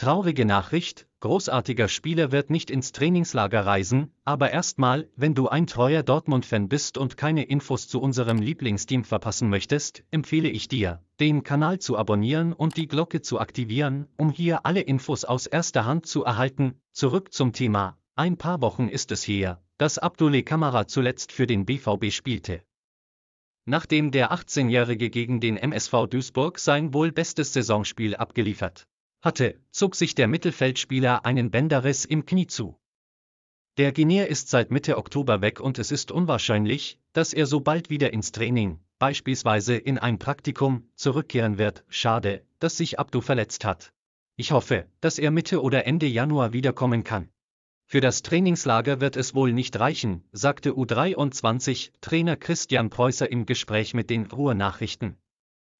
Traurige Nachricht, großartiger Spieler wird nicht ins Trainingslager reisen, aber erstmal, wenn du ein treuer Dortmund-Fan bist und keine Infos zu unserem Lieblingsteam verpassen möchtest, empfehle ich dir, den Kanal zu abonnieren und die Glocke zu aktivieren, um hier alle Infos aus erster Hand zu erhalten. Zurück zum Thema. Ein paar Wochen ist es her, dass Abdullah Kamara zuletzt für den BVB spielte. Nachdem der 18-Jährige gegen den MSV Duisburg sein wohl bestes Saisonspiel abgeliefert hatte, zog sich der Mittelfeldspieler einen Bänderriss im Knie zu. Der Guinea ist seit Mitte Oktober weg und es ist unwahrscheinlich, dass er so bald wieder ins Training, beispielsweise in ein Praktikum, zurückkehren wird. Schade, dass sich Abdu verletzt hat. Ich hoffe, dass er Mitte oder Ende Januar wiederkommen kann. Für das Trainingslager wird es wohl nicht reichen, sagte U23 Trainer Christian Preußer im Gespräch mit den Ruhrnachrichten.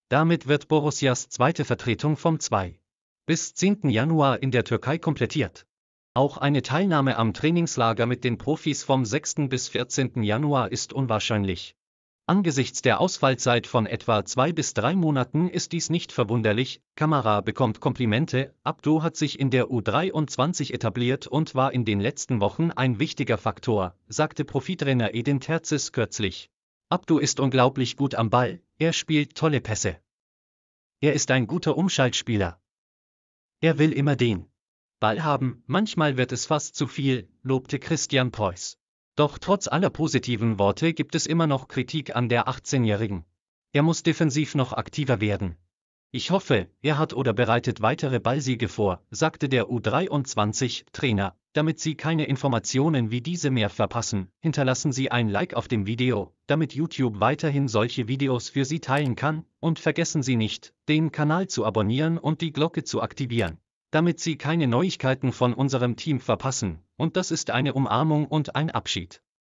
Damit wird Borussias zweite Vertretung vom 2 bis 10. Januar in der Türkei komplettiert. Auch eine Teilnahme am Trainingslager mit den Profis vom 6. bis 14. Januar ist unwahrscheinlich. Angesichts der Ausfallzeit von etwa zwei bis drei Monaten ist dies nicht verwunderlich. Kamera bekommt Komplimente. Abdo hat sich in der U23 etabliert und war in den letzten Wochen ein wichtiger Faktor, sagte Profitrainer Edin Terzis kürzlich. Abdo ist unglaublich gut am Ball, er spielt tolle Pässe. Er ist ein guter Umschaltspieler. Er will immer den Ball haben, manchmal wird es fast zu viel, lobte Christian Preuß. Doch trotz aller positiven Worte gibt es immer noch Kritik an der 18-Jährigen. Er muss defensiv noch aktiver werden. Ich hoffe, er hat oder bereitet weitere Ballsiege vor, sagte der U23-Trainer. Damit Sie keine Informationen wie diese mehr verpassen, hinterlassen Sie ein Like auf dem Video, damit YouTube weiterhin solche Videos für Sie teilen kann, und vergessen Sie nicht, den Kanal zu abonnieren und die Glocke zu aktivieren, damit Sie keine Neuigkeiten von unserem Team verpassen, und das ist eine Umarmung und ein Abschied.